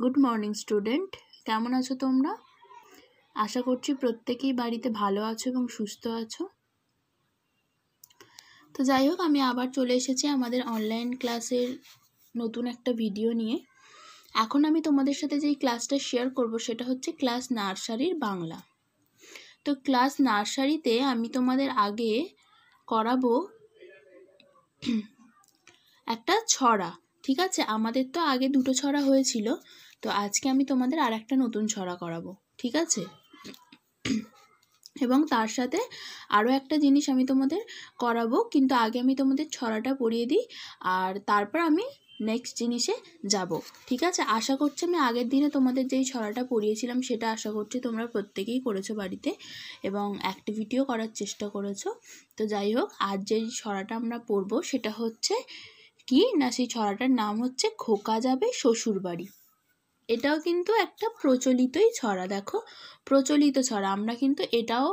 good morning student কেমন আছো তোমরা আশা করছি প্রত্যেকেই বাড়িতে ভালো আছো এবং সুস্থ আছো তো যাই হোক আমি আবার চলে এসেছি আমাদের অনলাইন ক্লাসের নতুন একটা ভিডিও নিয়ে এখন আমি তোমাদের সাথে যেই ক্লাসটা শেয়ার করব সেটা হচ্ছে ক্লাস নার্সারির বাংলা তো ক্লাস নার্সারিতে আমি তোমাদের আগে করাবো একটা ছড়া ঠিক আছে আমাদের তো আগে দুটো ছড়া হয়েছিল তো আজকে আমি তোমাদের আর একটা নতুন ছড়া করাবো ঠিক আছে এবং তার সাথে আরও একটা জিনিস আমি তোমাদের করাবো কিন্তু আগে আমি তোমাদের ছড়াটা পড়িয়ে দিই আর তারপর আমি নেক্সট জিনিসে যাব ঠিক আছে আশা করছি আমি আগের দিনে তোমাদের যেই ছড়াটা পড়িয়েছিলাম সেটা আশা করছি তোমরা প্রত্যেকেই করেছো বাড়িতে এবং অ্যাক্টিভিটিও করার চেষ্টা করেছো তো যাই হোক আজ যেই ছড়াটা আমরা পড়বো সেটা হচ্ছে কি না সেই ছড়াটার নাম হচ্ছে খোকা যাবে শ্বশুর বাড়ি এটাও কিন্তু একটা প্রচলিতই ছড়া দেখো প্রচলিত ছড়া আমরা কিন্তু এটাও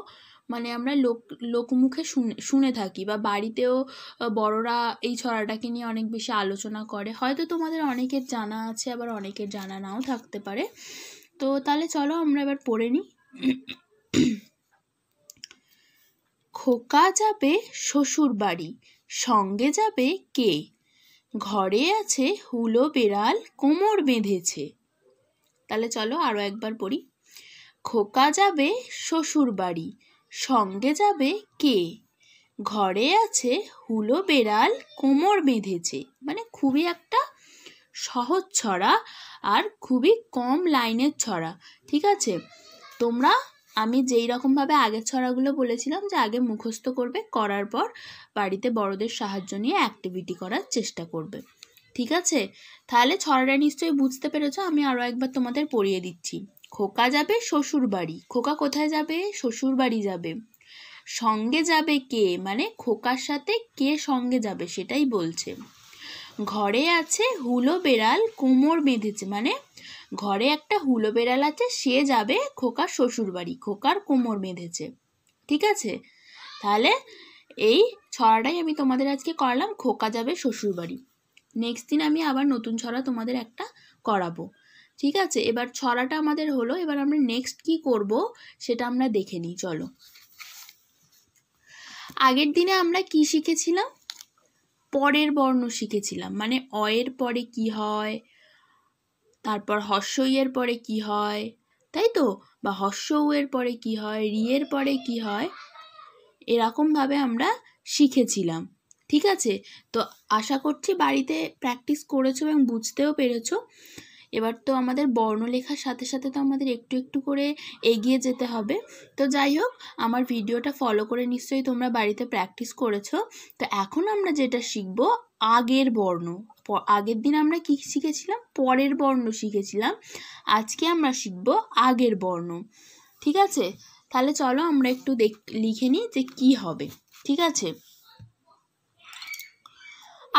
মানে আমরা লোক লোকমুখে শুনে শুনে থাকি বা বাড়িতেও বড়রা এই ছড়াটাকে নিয়ে অনেক বেশি আলোচনা করে হয়তো তোমাদের অনেকের জানা আছে আবার অনেকের জানা নাও থাকতে পারে তো তাহলে চলো আমরা এবার পড়ে নিই খোকা যাবে শ্বশুর বাড়ি সঙ্গে যাবে কে ঘরে আছে হুলো বেড়াল কোমর বেঁধেছে তাহলে চলো আরও একবার পড়ি খোকা যাবে শ্বশুর বাড়ি সঙ্গে যাবে কে ঘরে আছে হুলো বেড়াল কোমর বেঁধেছে মানে খুবই একটা সহজ ছড়া আর খুবই কম লাইনের ছড়া ঠিক আছে তোমরা আমি যেই রকমভাবে আগের ছড়াগুলো বলেছিলাম যে আগে মুখস্থ করবে করার পর বাড়িতে বড়দের সাহায্য নিয়ে অ্যাক্টিভিটি করার চেষ্টা করবে ঠিক আছে তাহলে ছড়াটা নিশ্চয়ই বুঝতে পেরেছ আমি আরও একবার তোমাদের পড়িয়ে দিচ্ছি খোকা যাবে শ্বশুর বাড়ি খোকা কোথায় যাবে শ্বশুর বাড়ি যাবে সঙ্গে যাবে কে মানে খোকার সাথে কে সঙ্গে যাবে সেটাই বলছে ঘরে আছে হুলো বেড়াল কোমর বেঁধেছে মানে ঘরে একটা হুলো বেড়াল আছে সে যাবে খোকার শ্বশুর বাড়ি খোকার কোমর বেঁধেছে ঠিক আছে তাহলে এই ছড়াটাই আমি তোমাদের আজকে করলাম খোকা যাবে শ্বশুর বাড়ি নেক্সট দিন আমি আবার নতুন ছড়া তোমাদের একটা করাবো ঠিক আছে এবার ছড়াটা আমাদের হলো এবার আমরা নেক্সট কি করব সেটা আমরা দেখে নিই চলো আগের দিনে আমরা কি শিখেছিলাম পরের বর্ণ শিখেছিলাম মানে অ এর পরে কি হয় তারপর এর পরে কি হয় তাই তো বা হস্য এর পরে কি হয় রিয়ের পরে কি হয় এরকমভাবে আমরা শিখেছিলাম ঠিক আছে তো আশা করছি বাড়িতে প্র্যাকটিস করেছো এবং বুঝতেও পেরেছো এবার তো আমাদের বর্ণ লেখার সাথে সাথে তো আমাদের একটু একটু করে এগিয়ে যেতে হবে তো যাই হোক আমার ভিডিওটা ফলো করে নিশ্চয়ই তোমরা বাড়িতে প্র্যাকটিস করেছো তো এখন আমরা যেটা শিখবো আগের বর্ণ আগের দিন আমরা কী শিখেছিলাম পরের বর্ণ শিখেছিলাম আজকে আমরা শিখব আগের বর্ণ ঠিক আছে তাহলে চলো আমরা একটু দেখ লিখে নিই যে কি হবে ঠিক আছে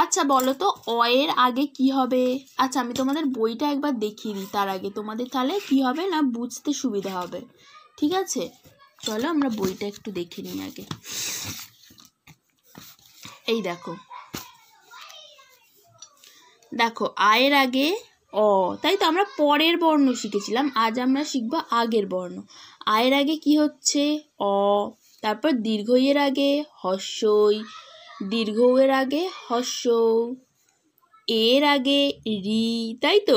আচ্ছা বলো তো অ এর আগে কি হবে আচ্ছা আমি তোমাদের বইটা একবার দেখিয়ে দিই তার আগে তোমাদের তাহলে কি হবে না বুঝতে সুবিধা হবে ঠিক আছে চলো আমরা বইটা একটু দেখে নিই আগে এই দেখো দেখো আয়ের আগে অ তাই তো আমরা পরের বর্ণ শিখেছিলাম আজ আমরা শিখব আগের বর্ণ আয়ের আগে কি হচ্ছে অ তারপর দীর্ঘ এর আগে হস্যই দীর্ঘ এর আগে হস্য এর আগে রি তাই তো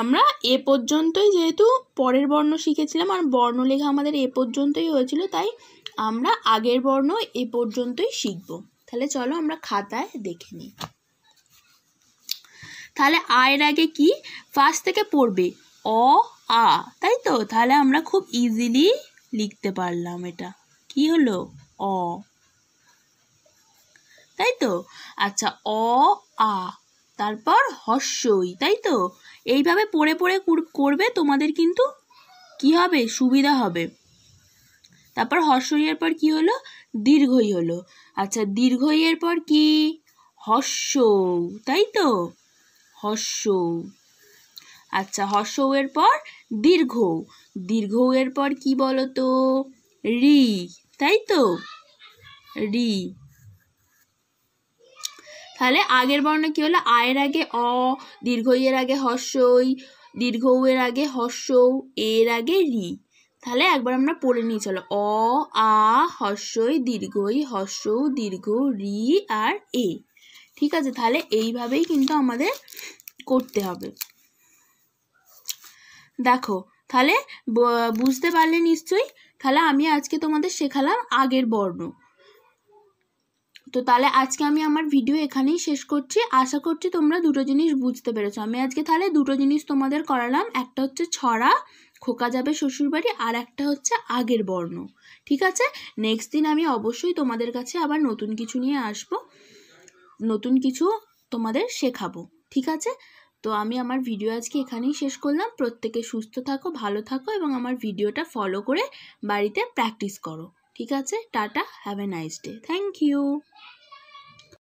আমরা এ পর্যন্তই যেহেতু পরের বর্ণ শিখেছিলাম আর বর্ণলেখা আমাদের এ পর্যন্তই হয়েছিল তাই আমরা আগের বর্ণ এ পর্যন্তই শিখব তাহলে চলো আমরা খাতায় দেখে নিই তাহলে আয়ের আগে কি ফার্স্ট থেকে পড়বে অ আ তাই তো তাহলে আমরা খুব ইজিলি লিখতে পারলাম এটা কি হলো অ তাই তো আচ্ছা অ আ তারপর হস্যই তাই তো এইভাবে পড়ে পড়ে করবে তোমাদের কিন্তু কি হবে সুবিধা হবে তারপর হস্যইয়ের পর কি হলো দীর্ঘই হলো আচ্ছা দীর্ঘইয়ের পর কি হর্ষ তাই তো হর্ষ আচ্ছা এর পর দীর্ঘ দীর্ঘ এর পর কি বলো তো আচ্ছা, রি তাই তো রি তাহলে আগের বর্ণ কী হলো আয়ের আগে অ দীর্ঘ এর আগে ই দীর্ঘ এর আগে হস্য এর আগে রি তাহলে একবার আমরা পড়ে নিয়ে চলো অ আ দীর্ঘ দীর্ঘই হস্য দীর্ঘ রি আর এ ঠিক আছে তাহলে এইভাবেই কিন্তু আমাদের করতে হবে দেখো তাহলে বুঝতে পারলে নিশ্চয়ই তাহলে আমি আজকে তোমাদের শেখালাম আগের বর্ণ তো তাহলে আজকে আমি আমার ভিডিও এখানেই শেষ করছি আশা করছি তোমরা দুটো জিনিস বুঝতে পেরেছো আমি আজকে তাহলে দুটো জিনিস তোমাদের করালাম একটা হচ্ছে ছড়া খোকা যাবে শ্বশুরবাড়ি আর একটা হচ্ছে আগের বর্ণ ঠিক আছে নেক্সট দিন আমি অবশ্যই তোমাদের কাছে আবার নতুন কিছু নিয়ে আসব নতুন কিছু তোমাদের শেখাবো ঠিক আছে তো আমি আমার ভিডিও আজকে এখানেই শেষ করলাম প্রত্যেকে সুস্থ থাকো ভালো থাকো এবং আমার ভিডিওটা ফলো করে বাড়িতে প্র্যাকটিস করো ঠিক আছে tata have a nice day thank you